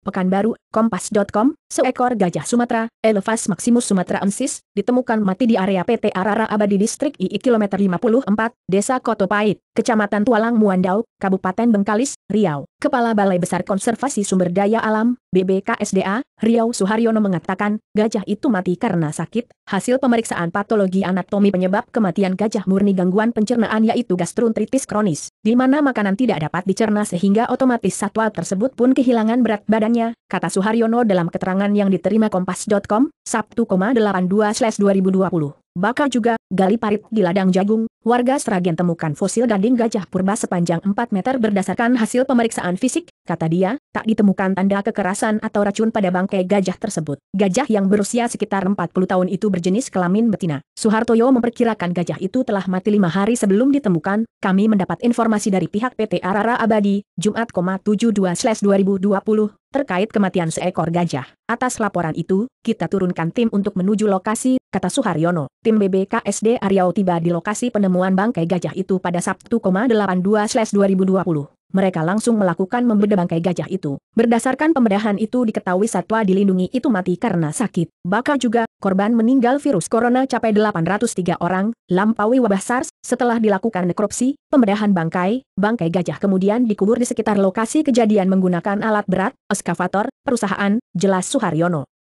Pekanbaru, Kompas.com, seekor gajah Sumatera, Elephas maximus Sumatera ensis, ditemukan mati di area PT Arara Abadi Distrik II Kilometer 54, Desa Kotopait, Kecamatan Tualang Muandau, Kabupaten Bengkalis, Riau. Kepala Balai Besar Konservasi Sumber Daya Alam, BBKSDA, Riau Suharyono mengatakan, gajah itu mati karena sakit. Hasil pemeriksaan patologi anatomi penyebab kematian gajah murni gangguan pencernaan yaitu gastroenteritis kronis, di mana makanan tidak dapat dicerna sehingga otomatis satwa tersebut pun kehilangan berat badannya, kata Suharyono dalam keterangan yang diterima Kompas.com, Sabtu, 82/2020. Bakal juga, gali parit di ladang jagung, warga Sragen temukan fosil dinding gajah purba sepanjang 4 meter berdasarkan hasil pemeriksaan fisik, kata dia, tak ditemukan tanda kekerasan atau racun pada bangkai gajah tersebut. Gajah yang berusia sekitar 40 tahun itu berjenis kelamin betina. Suhartoyo memperkirakan gajah itu telah mati lima hari sebelum ditemukan, kami mendapat informasi dari pihak PT Arara Abadi, Jumat, 72-2020, Terkait kematian seekor gajah, atas laporan itu, kita turunkan tim untuk menuju lokasi, kata Suharyono. Tim BBKSD Aryau tiba di lokasi penemuan bangkai gajah itu pada Sabtu, 82/2020 mereka langsung melakukan membedah bangkai gajah itu. Berdasarkan pembedahan itu diketahui satwa dilindungi itu mati karena sakit. Bakal juga, korban meninggal virus corona capai 803 orang, lampaui wabah SARS, setelah dilakukan nekropsi, pembedahan bangkai, bangkai gajah kemudian dikubur di sekitar lokasi kejadian menggunakan alat berat, eskavator, perusahaan, jelas Suharyono.